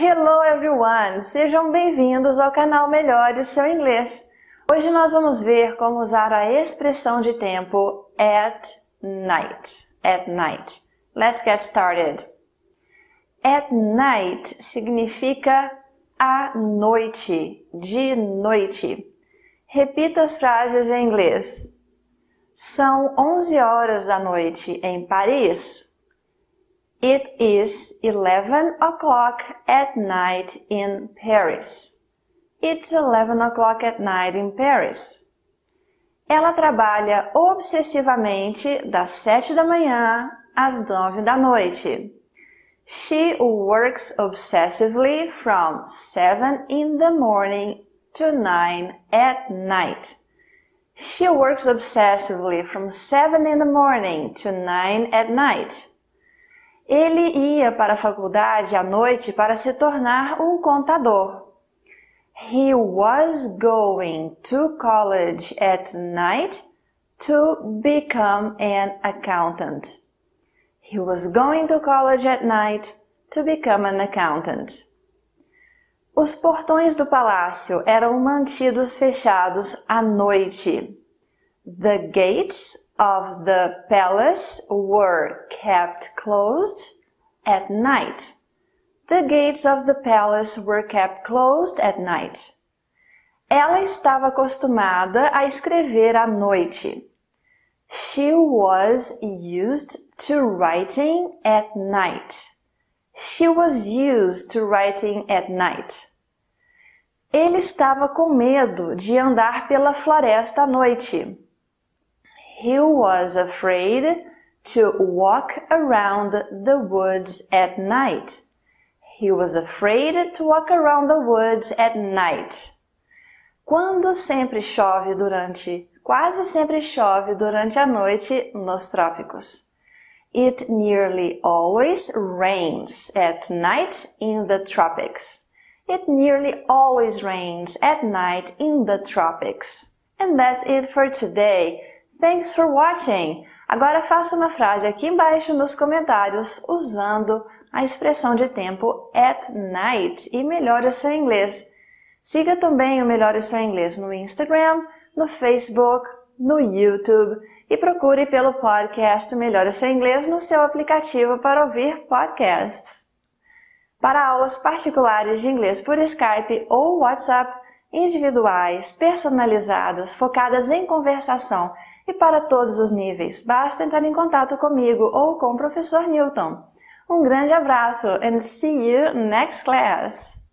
Hello everyone! Sejam bem-vindos ao canal Melhore o Seu Inglês. Hoje nós vamos ver como usar a expressão de tempo at night. At night. Let's get started. At night significa à noite, de noite. Repita as frases em inglês. São 11 horas da noite em Paris. It is 11 o'clock at night in Paris. It's 11 o'clock at night in Paris. Ela trabalha obsessivamente das 7 da manhã às 9 da noite. She works obsessively from 7 in the morning to 9 at night. She works obsessively from 7 in the morning to 9 at night. Ele ia para a faculdade à noite para se tornar um contador. He was going to college at night to become an accountant. He was going to college at night to become an accountant. Os portões do palácio eram mantidos fechados à noite. The gates of the palace were kept closed at night. The gates of the palace were kept closed at night. Ela estava acostumada a escrever à noite. She was used to writing at night. She was used to writing at night. Ele estava com medo de andar pela floresta à noite. he was afraid to walk around the woods at night. He was afraid to walk around the woods at night. Quando sempre chove durante, quase sempre chove durante a noite nos trópicos. It nearly always rains at night in the tropics. It nearly always rains at night in the tropics. And that's it for today. Thanks for watching! Agora faça uma frase aqui embaixo nos comentários usando a expressão de tempo at night e melhore seu inglês. Siga também o Melhore Seu Inglês no Instagram, no Facebook, no YouTube e procure pelo podcast Melhore Seu Inglês no seu aplicativo para ouvir podcasts. Para aulas particulares de inglês por Skype ou WhatsApp, individuais, personalizadas, focadas em conversação e para todos os níveis. Basta entrar em contato comigo ou com o professor Newton. Um grande abraço and see you next class!